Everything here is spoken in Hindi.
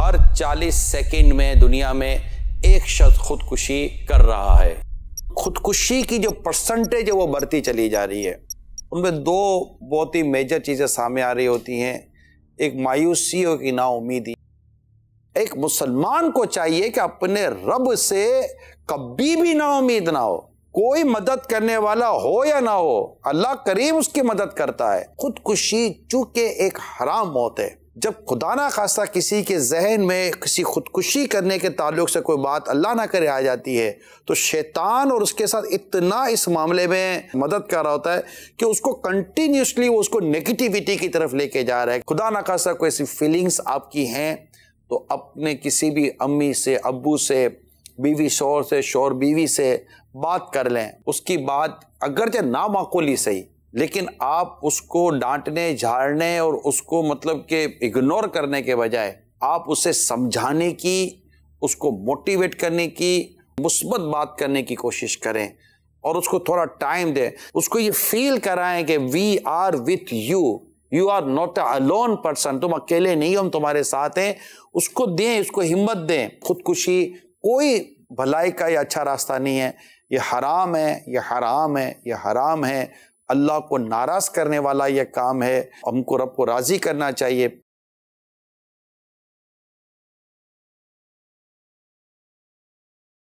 हर 40 सेकंड में दुनिया में एक शख्स खुदकुशी कर रहा है खुदकुशी की जो परसेंटेज है वो बढ़ती चली जा रही है उनमें दो बहुत ही मेजर चीज़ें सामने आ रही होती हैं एक मायूसी और ना नाउमीदी एक मुसलमान को चाहिए कि अपने रब से कभी भी ना उम्मीद ना हो कोई मदद करने वाला हो या ना हो अल्लाह करीम उसकी मदद करता है खुदकुशी चूंकि एक हराम मौत है जब खुदा ना खास्ता किसी के जहन में किसी खुदकुशी करने के ताल्लुक से कोई बात अल्लाह ना करे आ जाती है तो शैतान और उसके साथ इतना इस मामले में मदद कर रहा होता है कि उसको कंटिन्यूसली वो उसको नेगेटिविटी की तरफ लेके जा रहा है खुदा ना खास्ता कोई ऐसी फीलिंग्स आपकी हैं तो अपने किसी भी अम्मी से अबू से बीवी शोर से शोर बीवी से बात कर लें उसकी बात अगरचे नामाकूली सही लेकिन आप उसको डांटने झाड़ने और उसको मतलब के इग्नोर करने के बजाय आप उसे समझाने की उसको मोटिवेट करने की मुस्बत बात करने की कोशिश करें और उसको थोड़ा टाइम दें उसको ये फील कराएं कि we are with you you are not a alone person तुम अकेले नहीं हम तुम्हारे साथ हैं उसको दें उसको हिम्मत दें खुदकुशी कोई भलाई का या अच्छा रास्ता नहीं है ये हराम है ये हराम है ये हराम है अल्लाह को नाराज करने वाला यह काम है हमको रब को राज़ी करना चाहिए